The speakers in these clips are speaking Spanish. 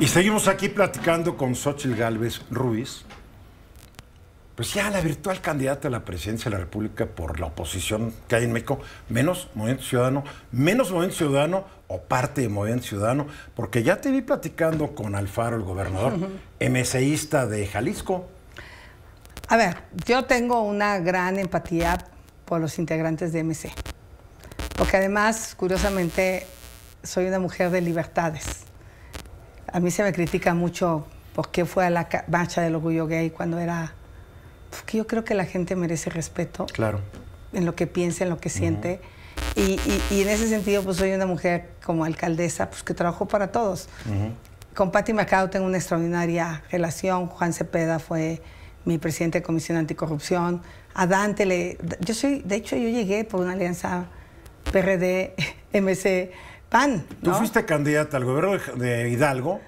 Y seguimos aquí platicando con Xochitl Gálvez Ruiz, pues ya la virtual candidata a la presidencia de la República por la oposición que hay en México, menos Movimiento Ciudadano, menos Movimiento Ciudadano o parte de Movimiento Ciudadano, porque ya te vi platicando con Alfaro, el gobernador, MCista de Jalisco. A ver, yo tengo una gran empatía por los integrantes de MC, e, porque además, curiosamente, soy una mujer de libertades. A mí se me critica mucho porque pues, fue a la marcha del orgullo gay cuando era... Porque pues, yo creo que la gente merece respeto. Claro. En lo que piensa, en lo que siente. y, en ese sentido, pues soy una mujer como alcaldesa, pues que trabajó para todos. Con Patti Macao tengo una extraordinaria relación. Juan Cepeda fue mi presidente de Comisión Anticorrupción. A Dante le... Yo soy... De hecho, yo llegué por una alianza PRD, MC PAN. Tú fuiste candidata al gobierno de Hidalgo.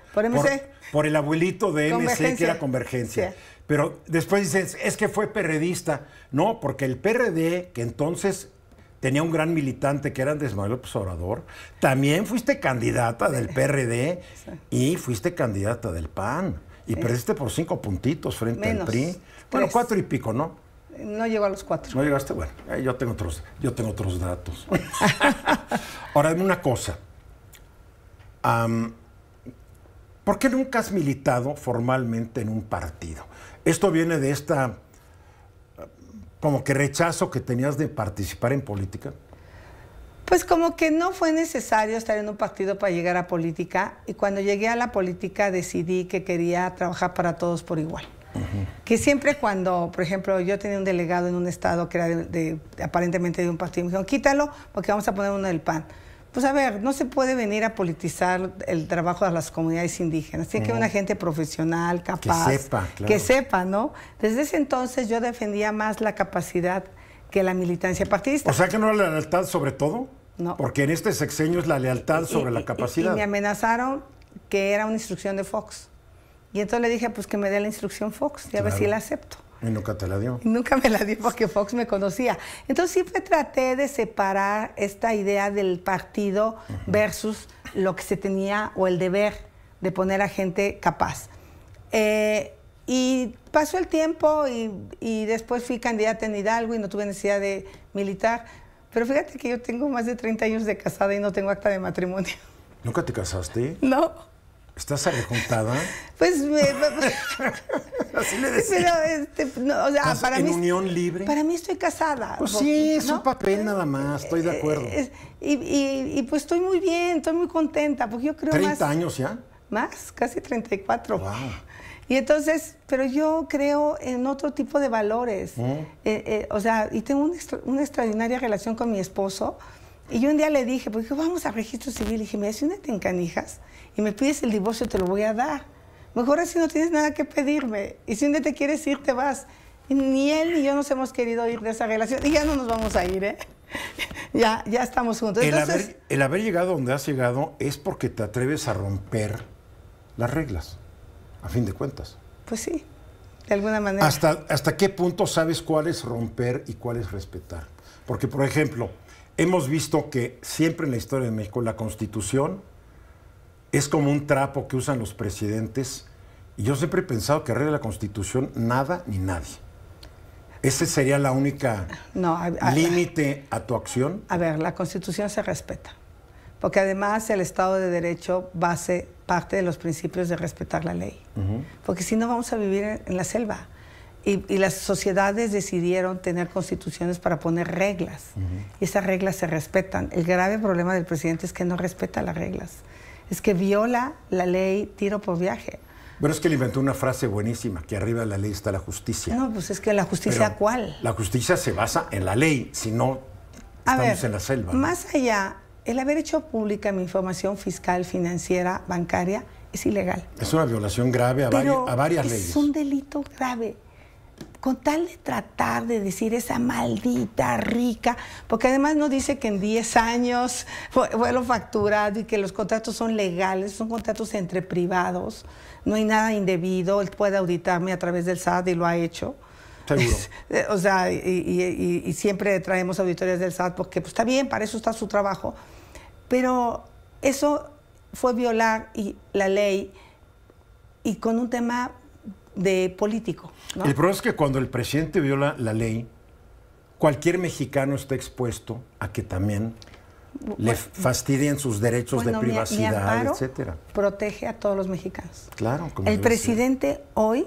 Por el abuelito de MC, que era Convergencia. Pero después dices, es que fue perredista. No, porque el PRD, que entonces tenía un gran militante que era Andrés Manuel Obrador, también fuiste candidata del PRD y fuiste candidata del PAN. Y perdiste por cinco puntitos frente al PRI. Bueno, pues. cuatro y pico, ¿no? No llegó a los cuatro. ¿No llegaste? Bueno, eh, yo, tengo otros, yo tengo otros datos. Ahora, dime una cosa. ¿Por qué nunca has militado formalmente en un partido? Esto viene de esta eh, como que rechazo que tenías de participar en política. Pues como que no fue necesario estar en un partido para llegar a política y cuando llegué a la política decidí que quería trabajar para todos por igual. Que siempre cuando, por ejemplo, yo tenía un delegado en un estado que era de, aparentemente de un partido, me dijeron, quítalo porque vamos a poner uno del PAN. Pues a ver, no se puede venir a politizar el trabajo de las comunidades indígenas. Tiene que haber una gente profesional, capaz. Que sepa, ¿no? Desde ese entonces yo defendía más la capacidad que la militancia partidista. O sea que no la lealtad sobre todo. Porque en este sexenio es la lealtad sobre la capacidad. y me amenazaron que era una instrucción de Fox. Y entonces le dije, pues que me dé la instrucción Fox, ya a ver si la acepto. Y nunca te la dio. nunca me la dio porque Fox me conocía. Entonces siempre traté de separar esta idea del partido versus lo que se tenía o el deber de poner a gente capaz. Eh, y pasó el tiempo y, y, después fui candidata en Hidalgo y no tuve necesidad de militar. Pero fíjate que yo tengo más de 30 años de casada y no tengo acta de matrimonio. ¿Nunca te casaste? No. ¿Estás arrejuntada? Pues me, Así le Pero este, o sea, para ¿En unión libre? Para mí estoy casada. Pues sí, es un papel nada más, estoy de acuerdo. Eh, y, pues estoy muy bien, estoy muy contenta, porque yo creo 30 años ya? Más, casi 34. Wow. Y entonces, pero yo creo en otro tipo de valores. ¿Mm? Eh, eh, o sea, y tengo una, una extraordinaria relación con mi esposo y yo un día le dije, porque vamos a registro civil. Y dije, mira, si día te encanijas y me pides el divorcio, te lo voy a dar. Mejor así no tienes nada que pedirme. Y si un día te quieres ir, te vas. ni él ni yo nos hemos querido ir de esa relación. Y ya no nos vamos a ir, ¿eh? ya, ya estamos juntos. El, haber, el haber llegado donde has llegado es porque te atreves a romper las reglas, a fin de cuentas. Pues sí, de alguna manera. ¿Hasta, hasta qué punto sabes cuál es romper y cuál es respetar? Porque, por ejemplo, hemos visto que siempre en la historia de México la constitución es como un trapo que usan los presidentes y yo siempre he pensado que arregla la constitución nada ni nadie. ¿Ese sería la única límite a tu acción? A ver, la constitución se respeta, porque además el Estado de Derecho base parte de los principios de respetar la ley, porque si no vamos a vivir en la selva. Y, las sociedades decidieron tener constituciones para poner reglas. Y esas reglas se respetan. El grave problema del presidente es que no respeta las reglas. Es que viola la ley tiro por viaje. Bueno, es que inventó una frase buenísima, que arriba de la ley está la justicia. No, pues es que la justicia cuál. La justicia se basa en la ley, si no estamos en la selva. Más allá, el haber hecho pública mi información fiscal, financiera, bancaria, es ilegal. Es una violación grave a, varias, leyes. Es un delito grave con tal de tratar de decir esa maldita rica, porque además nos dice que en 10 años fue, lo facturado y que los contratos son legales, son contratos entre privados, no hay nada indebido, él puede auditarme a través del SAT y lo ha hecho. Seguro. Eh, o sea, y, siempre traemos auditorías del SAT porque pues, está bien, para eso está su trabajo, pero eso fue violar y, la ley y con un tema de político. El problema es que cuando el presidente viola la ley, cualquier mexicano está expuesto a que también le fastidien sus derechos de privacidad, etcétera. Protege a todos los mexicanos. Claro. el presidente hoy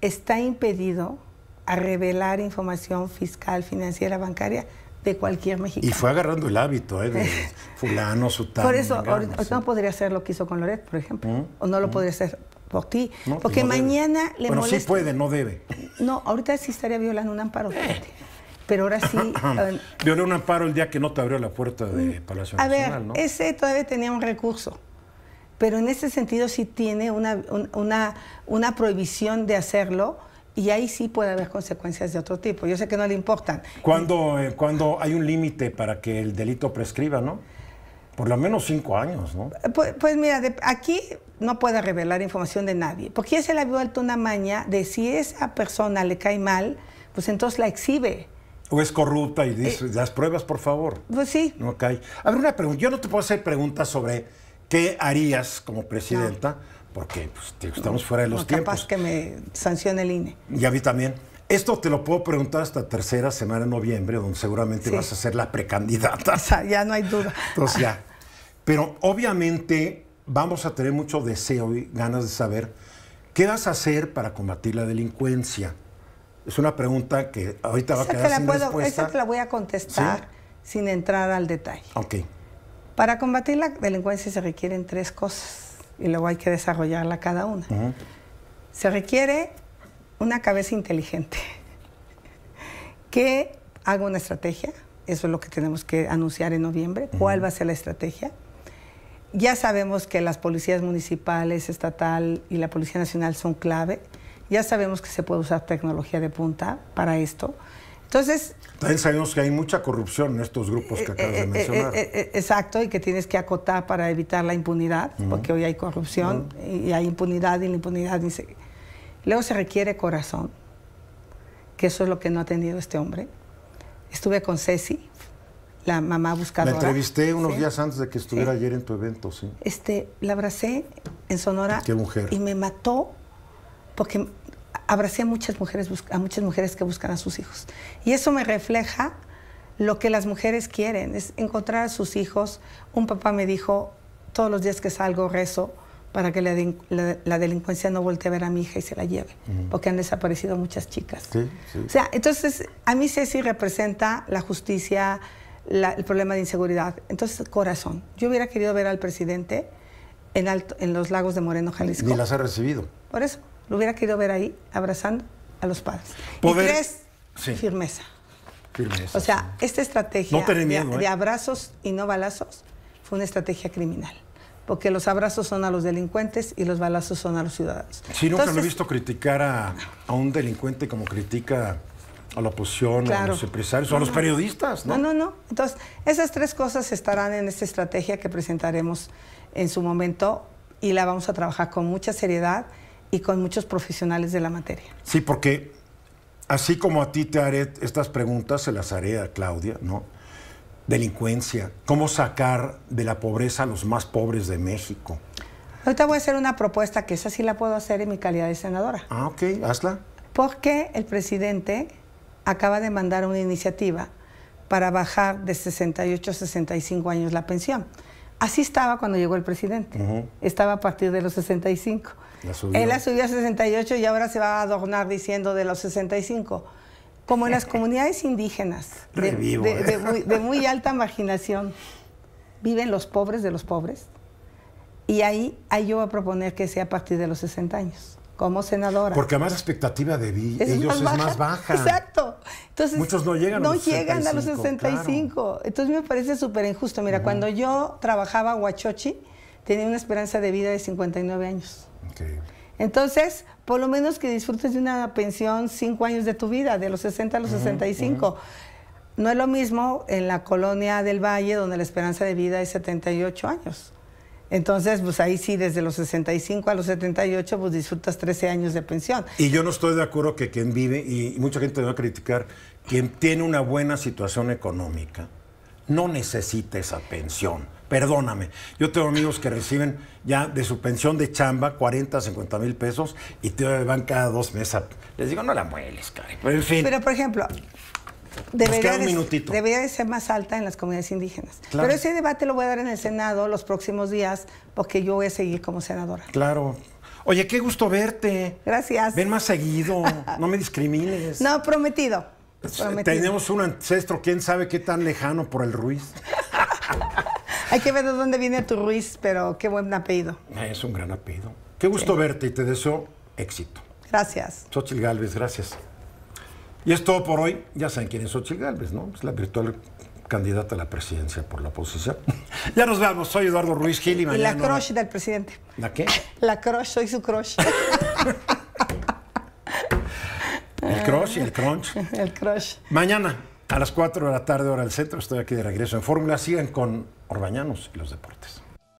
está impedido a revelar información fiscal, financiera, bancaria de cualquier mexicano. Y fue agarrando el hábito, ¿eh? De fulano, tal. Por eso, no podría hacer lo que hizo con Loret, por ejemplo. ¿Mm? O no lo ¿Mm? podría hacer por ti. Pues porque mañana le bueno, pero sí puede, no debe. No, ahorita sí estaría violando un amparo. Eh. Pero ahora sí. Em, Violó un amparo el día que no te abrió la puerta de mm. Palacio a ver, Ese todavía tenía un recurso. Pero en ese sentido sí tiene una, una, prohibición de hacerlo y ahí sí puede haber consecuencias de otro tipo. Yo sé que no le importan. Cuando, eh, cuando hay un límite para que el delito prescriba, ¿no? Por lo menos cinco años, ¿no? Eh, pues, pues mira, aquí no puede revelar información de nadie, porque ya se le ha vuelto una maña de si esa persona le cae mal, pues entonces la exhibe. O es corrupta y dice, eh, las pruebas, por favor. Pues sí. No cae. A ver, una pregunta. Yo no te puedo hacer preguntas sobre qué harías como presidenta, porque pues, estamos fuera de los no, tiempos. Capaz que me sancione el INE. Y a mí también. Esto te lo puedo preguntar hasta tercera semana de noviembre, donde seguramente vas a ser la precandidata. O sea, ya no hay duda. Entonces ya. Pero obviamente vamos a tener mucho deseo y ganas de saber qué vas a hacer para combatir la delincuencia. Es una pregunta que ahorita va a quedar sin respuesta. Esa te la voy a contestar sin entrar al detalle. Ok. Para combatir la delincuencia se requieren tres cosas y luego hay que desarrollarla cada una. Se requiere una cabeza inteligente que haga una estrategia, eso es lo que tenemos que anunciar en noviembre, cuál va a ser la estrategia. Ya sabemos que las policías municipales, estatal y la Policía Nacional son clave. Ya sabemos que se puede usar tecnología de punta para esto. Entonces... También sabemos que hay mucha corrupción en estos grupos que eh, acabas de eh, eh, mencionar. exacto, y que tienes que acotar para evitar la impunidad, porque hoy hay corrupción y hay impunidad y la impunidad ni Luego se requiere corazón, que eso es lo que no ha tenido este hombre. Estuve con Ceci, la mamá buscadora. La entrevisté unos días antes de que estuviera eh, ayer en tu evento, sí. Este, la abracé en Sonora. Y me mató porque abracé a muchas mujeres, a muchas mujeres que buscan a sus hijos. Y eso me refleja lo que las mujeres quieren, es encontrar a sus hijos. Un papá me dijo, todos los días que salgo rezo para que la, delincuencia no voltee a ver a mi hija y se la lleve, porque han desaparecido muchas chicas. O sea, entonces a mí Ceci representa la justicia, el problema de inseguridad. Entonces, corazón, yo hubiera querido ver al presidente en, alto, en los lagos de Moreno, Jalisco. Ni las ha recibido. Por eso, lo hubiera querido ver ahí abrazando a los padres. Y tres, firmeza. Firmeza. O sea, esta estrategia ¿eh? de abrazos y no balazos fue una estrategia criminal porque los abrazos son a los delincuentes y los balazos son a los ciudadanos. Sí, nunca lo he visto criticar a, un delincuente como critica a la oposición, o a los empresarios, o a los periodistas, ¿no? No, no, no. Entonces, esas tres cosas estarán en esta estrategia que presentaremos en su momento y la vamos a trabajar con mucha seriedad y con muchos profesionales de la materia. Sí, porque así como a ti te haré estas preguntas, se las haré a Claudia, ¿no? delincuencia, cómo sacar de la pobreza a los más pobres de México. Ahorita voy a hacer una propuesta que esa sí la puedo hacer en mi calidad de senadora. Ah, ok, hazla. Porque el presidente acaba de mandar una iniciativa para bajar de 68 a 65 años la pensión. Así estaba cuando llegó el presidente. Estaba a partir de los 65. Él la subió a 68 y ahora se va a adornar diciendo de los 65 como en las comunidades indígenas, de, muy, alta marginación, viven los pobres de los pobres. Y ahí, ahí yo voy a proponer que sea a partir de los 60 años, como senadora. Porque además la expectativa de vida es ellos más es más baja. Exacto. Entonces, Muchos no llegan a los 65. llegan Entonces me parece súper injusto. Mira, cuando yo trabajaba a Huachochi, tenía una esperanza de vida de 59 años. Entonces, por lo menos que disfrutes de una pensión cinco años de tu vida, de los 60 a los 65. No es lo mismo en la colonia del Valle, donde la esperanza de vida es 78 años. Entonces, pues ahí sí, desde los 65 a los 78, pues disfrutas 13 años de pensión. Y yo no estoy de acuerdo que quien vive, y mucha gente va a criticar, quien tiene una buena situación económica, no necesita esa pensión. Perdóname, yo tengo amigos que reciben ya de su pensión de chamba 40, 50 mil pesos y te van cada dos meses. A... Les digo, no la mueles, cabrón. Pero, en fin. Pero, por ejemplo, debería, de, ser más alta en las comunidades indígenas. Pero ese debate lo voy a dar en el Senado los próximos días porque yo voy a seguir como senadora. Claro. Oye, qué gusto verte. Gracias. Ven más seguido. no me discrimines. No, prometido. Tenemos un ancestro, quién sabe qué tan lejano por el Ruiz. Hay que ver de dónde viene tu Ruiz, pero qué buen apellido. Es un gran apellido. Qué gusto verte y te deseo éxito. Gracias. Xochil Galvez, gracias. Y es todo por hoy. Ya saben quién es Xochil Galvez, ¿no? Es la virtual candidata a la presidencia por la oposición. ya nos vemos Soy Eduardo Ruiz Gil y mañana... Y la crush del presidente. ¿La qué? La crush, soy su crush crush, el crunch. el crush. Mañana, a las 4 de la tarde, hora del centro, estoy aquí de regreso en Fórmula. Sigan con Orbañanos y los deportes.